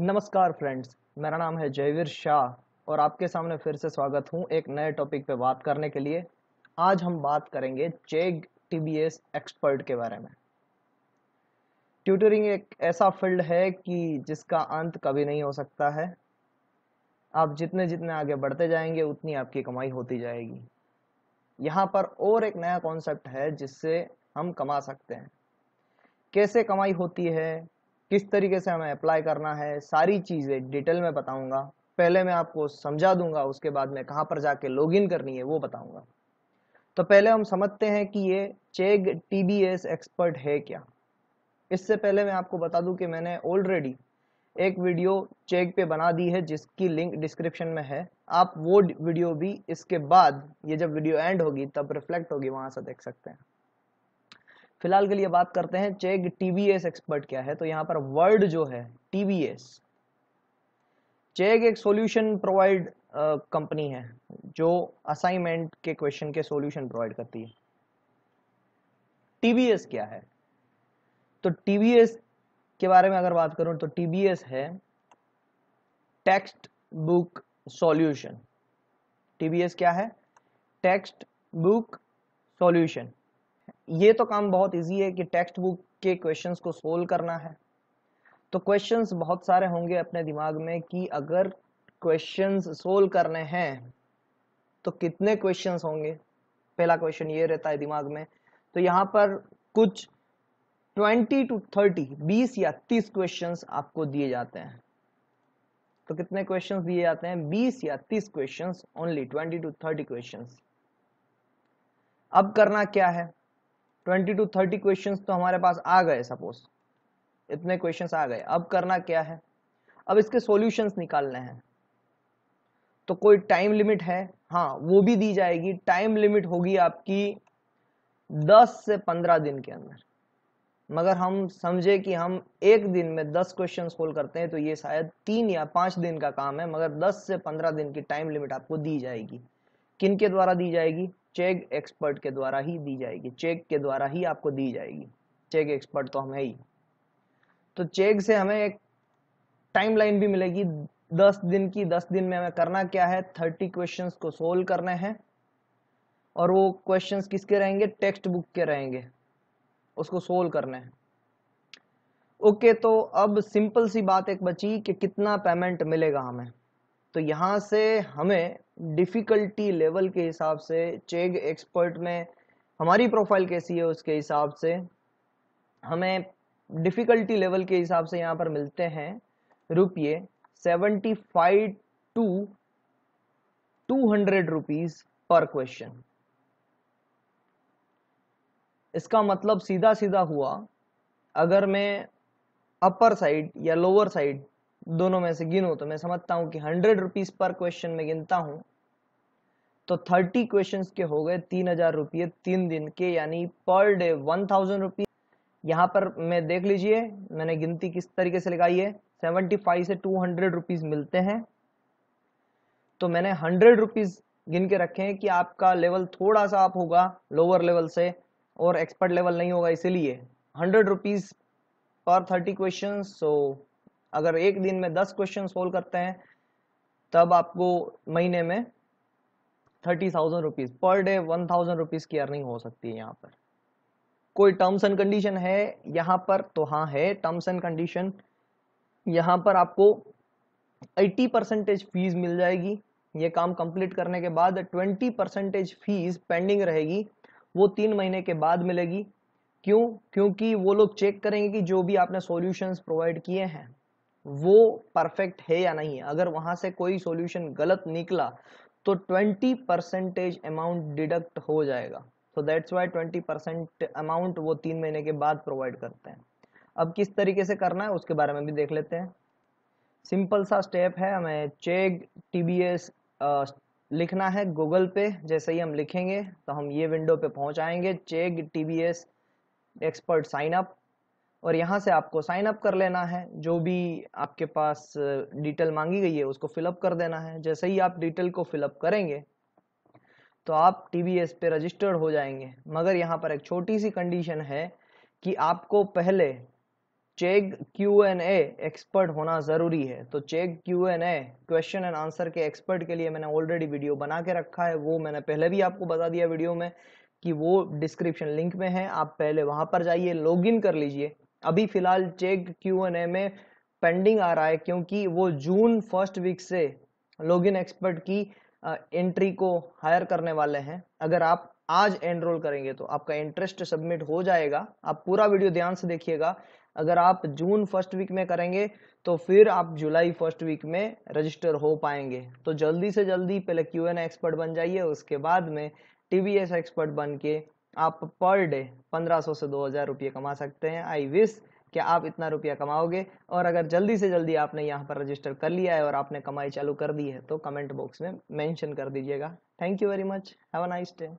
नमस्कार फ्रेंड्स मेरा नाम है जयवीर शाह और आपके सामने फिर से स्वागत हूँ एक नए टॉपिक पे बात करने के लिए आज हम बात करेंगे चेग टीबीएस एक्सपर्ट के बारे में ट्यूटरिंग एक ऐसा फील्ड है कि जिसका अंत कभी नहीं हो सकता है आप जितने जितने आगे बढ़ते जाएंगे उतनी आपकी कमाई होती जाएगी यहाँ पर और एक नया कॉन्सेप्ट है जिससे हम कमा सकते हैं कैसे कमाई होती है किस तरीके से हमें अप्लाई करना है सारी चीज़ें डिटेल में बताऊंगा पहले मैं आपको समझा दूंगा उसके बाद में कहाँ पर जाके लॉगिन करनी है वो बताऊंगा तो पहले हम समझते हैं कि ये चेग टी एक्सपर्ट है क्या इससे पहले मैं आपको बता दूं कि मैंने ऑलरेडी एक वीडियो चेक पे बना दी है जिसकी लिंक डिस्क्रिप्शन में है आप वो वीडियो भी इसके बाद ये जब वीडियो एंड होगी तब रिफ्लेक्ट होगी वहां से देख सकते हैं फिलहाल के लिए बात करते हैं चेक टीबीएस एक्सपर्ट क्या है तो यहां पर वर्ड जो है टीबीएस चेक एक सॉल्यूशन प्रोवाइड कंपनी है जो असाइनमेंट के क्वेश्चन के सॉल्यूशन प्रोवाइड करती है टीबीएस क्या है तो टीबीएस के बारे में अगर बात करूं तो टीबीएस है टेक्स्ट बुक सॉल्यूशन टीबीएस क्या है टेक्स्ट बुक सॉल्यूशन ये तो काम बहुत इजी है कि टेक्स्ट बुक के क्वेश्चंस को सोल्व करना है तो क्वेश्चंस बहुत सारे होंगे अपने दिमाग में कि अगर क्वेश्चंस सोल्व करने हैं तो कितने क्वेश्चंस होंगे पहला क्वेश्चन ये रहता है दिमाग में तो यहाँ पर कुछ 20 टू 30 20 या 30 क्वेश्चंस आपको दिए जाते हैं तो कितने क्वेश्चन दिए जाते हैं बीस या तीस question only twenty to thirty question अब करना क्या है ट्वेंटी टू थर्टी क्वेश्चन तो हमारे पास आ गए सपोज इतने क्वेश्चन आ गए अब करना क्या है अब इसके सोल्यूशन निकालने हैं तो कोई टाइम लिमिट है हाँ वो भी दी जाएगी टाइम लिमिट होगी आपकी 10 से 15 दिन के अंदर मगर हम समझे कि हम एक दिन में 10 क्वेश्चन सोल्व करते हैं तो ये शायद तीन या पांच दिन का काम है मगर 10 से 15 दिन की टाइम लिमिट आपको दी जाएगी किन के द्वारा दी जाएगी चेक एक्सपर्ट के द्वारा ही दी जाएगी चेक के द्वारा ही आपको दी जाएगी चेक एक्सपर्ट तो हम है ही तो चेक से हमें एक टाइमलाइन भी मिलेगी दस दिन की दस दिन में हमें करना क्या है थर्टी क्वेश्चन को सोल्व करने हैं और वो क्वेश्चन किसके रहेंगे टेक्स्ट बुक के रहेंगे उसको सोल्व करने हैं ओके तो अब सिंपल सी बात एक बची कि कितना पेमेंट मिलेगा हमें तो यहाँ से हमें डिफ़िकल्टी लेवल के हिसाब से चेग एक्सपर्ट में हमारी प्रोफाइल कैसी है उसके हिसाब से हमें डिफ़िकल्टी लेवल के हिसाब से यहाँ पर मिलते हैं रुपये seventy five to two hundred rupees पर क्वेश्चन इसका मतलब सीधा सीधा हुआ अगर मैं अपर साइड या लोअर साइड दोनों में से गिनू तो मैं समझता हूं कि हंड्रेड रुपीज पर क्वेश्चन में गिनता हूं तो थर्टी क्वेश्चन के हो गए तीन हजार रुपये तीन दिन के यानी पर डे वन थाउजेंड रुपीज यहाँ पर मैं देख लीजिए मैंने गिनती किस तरीके से लगाई है सेवेंटी फाइव से टू हंड्रेड रुपीज मिलते हैं तो मैंने हंड्रेड रुपीज गिन के रखे हैं कि आपका लेवल थोड़ा सा आप होगा लोअर लेवल से और एक्सपर्ट लेवल नहीं होगा इसीलिए हंड्रेड रुपीज पर थर्टी क्वेश्चन सो अगर एक दिन में दस क्वेश्चन सोल्व करते हैं तब आपको महीने में thirty thousand rupees per day one thousand rupees की अर्निंग हो सकती है यहाँ पर कोई टर्म्स एंड कंडीशन है यहाँ पर तो हाँ है टर्म्स एंड कंडीशन यहाँ पर आपको 80 परसेंटेज फीस मिल जाएगी ये काम कंप्लीट करने के बाद 20 परसेंटेज फीस पेंडिंग रहेगी वो तीन महीने के बाद मिलेगी क्यों क्योंकि वो लोग चेक करेंगे कि जो भी आपने सॉल्यूशंस प्रोवाइड किए हैं वो परफेक्ट है या नहीं है अगर वहां से कोई सॉल्यूशन गलत निकला तो 20 परसेंटेज अमाउंट डिडक्ट हो जाएगा so that's why 20 percent amount वो तीन महीने के बाद प्रोवाइड करते हैं अब किस तरीके से करना है उसके बारे में भी देख लेते हैं सिंपल सा स्टेप है हमें चेक टी लिखना है गूगल पे जैसे ही हम लिखेंगे तो हम ये विंडो पे पहुंच आएंगे Chegg T expert sign up और यहाँ से आपको साइन अप कर लेना है जो भी आपके पास डिटेल मांगी गई है उसको फिलअप कर देना है जैसे ही आप डिटेल को फिलअप करेंगे तो आप टी पे रजिस्टर्ड हो जाएंगे मगर यहाँ पर एक छोटी सी कंडीशन है कि आपको पहले Chegg Q N A expert होना ज़रूरी है तो Chegg Q N A question and answer के एक्सपर्ट के लिए मैंने ऑलरेडी वीडियो बना के रखा है वो मैंने पहले भी आपको बता दिया वीडियो में कि वो डिस्क्रिप्शन लिंक में है आप पहले वहाँ पर जाइए लॉगिन कर लीजिए अभी फिलहाल चेक क्यू एन ए में पेंडिंग आ रहा है क्योंकि वो जून फर्स्ट वीक से लॉगिन एक्सपर्ट की एंट्री को हायर करने वाले हैं अगर आप आज एनरोल करेंगे तो आपका इंटरेस्ट सबमिट हो जाएगा आप पूरा वीडियो ध्यान से देखिएगा अगर आप जून फर्स्ट वीक में करेंगे तो फिर आप जुलाई फर्स्ट वीक में रजिस्टर हो पाएंगे तो जल्दी से जल्दी पहले क्यू एन एक्सपर्ट बन जाइए उसके बाद में टी एक्सपर्ट बन के आप पर डे 1500 से 2000 रुपये कमा सकते हैं आई विश कि आप इतना रुपया कमाओगे और अगर जल्दी से जल्दी आपने यहाँ पर रजिस्टर कर लिया है और आपने कमाई चालू कर दी है तो कमेंट बॉक्स में मेंशन कर दीजिएगा thank you very much have a nice day